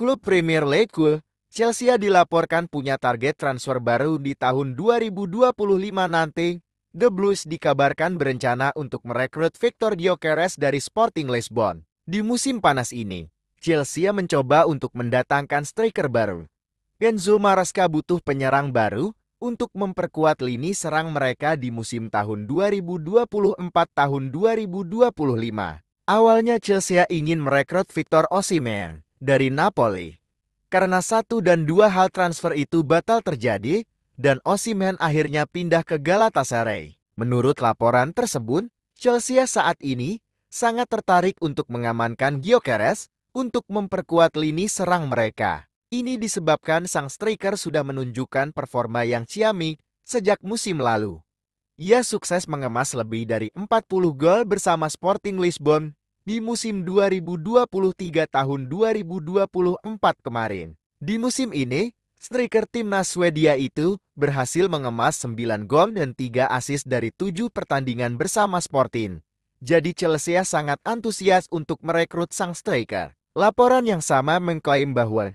klub Premier League, Chelsea dilaporkan punya target transfer baru di tahun 2025 nanti. The Blues dikabarkan berencana untuk merekrut Victor Gyökeres dari Sporting Lisbon. Di musim panas ini, Chelsea mencoba untuk mendatangkan striker baru. Genzo Maraska butuh penyerang baru untuk memperkuat lini serang mereka di musim tahun 2024 tahun 2025. Awalnya Chelsea ingin merekrut Victor Osimhen, dari Napoli. Karena satu dan dua hal transfer itu batal terjadi, dan Osimhen akhirnya pindah ke Galatasaray. Menurut laporan tersebut, Chelsea saat ini sangat tertarik untuk mengamankan Gyokeres untuk memperkuat lini serang mereka. Ini disebabkan sang striker sudah menunjukkan performa yang ciamik sejak musim lalu. Ia sukses mengemas lebih dari 40 gol bersama Sporting Lisbon di musim 2023 tahun 2024 kemarin. Di musim ini, striker timnas Swedia itu berhasil mengemas 9 gol dan 3 assist dari 7 pertandingan bersama Sporting. Jadi Chelsea sangat antusias untuk merekrut sang striker. Laporan yang sama mengklaim bahwa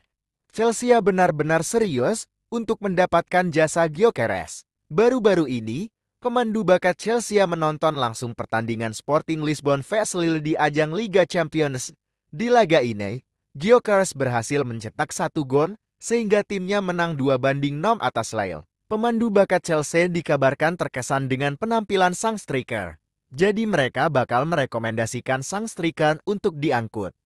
Chelsea benar-benar serius untuk mendapatkan jasa Gyökeres. Baru-baru ini, Pemandu bakat Chelsea menonton langsung pertandingan Sporting Lisbon vs Lille di ajang Liga Champions. Di laga ini, Gyökeres berhasil mencetak satu gol, sehingga timnya menang dua banding nom atas Lille. Pemandu bakat Chelsea dikabarkan terkesan dengan penampilan sang striker. Jadi mereka bakal merekomendasikan sang striker untuk diangkut.